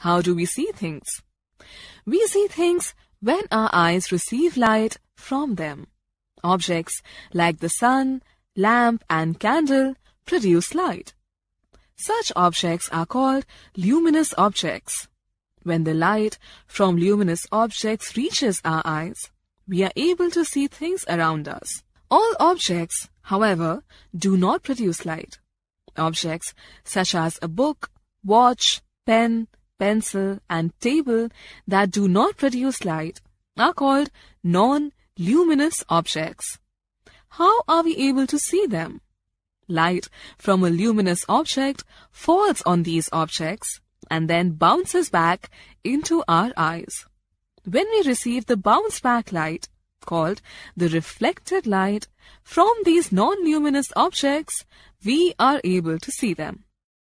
How do we see things? We see things when our eyes receive light from them. Objects like the sun, lamp and candle produce light. Such objects are called luminous objects. When the light from luminous objects reaches our eyes, we are able to see things around us. All objects, however, do not produce light. Objects such as a book, watch, pen, pencil, and table that do not produce light are called non-luminous objects. How are we able to see them? Light from a luminous object falls on these objects and then bounces back into our eyes. When we receive the bounce back light, called the reflected light, from these non-luminous objects, we are able to see them.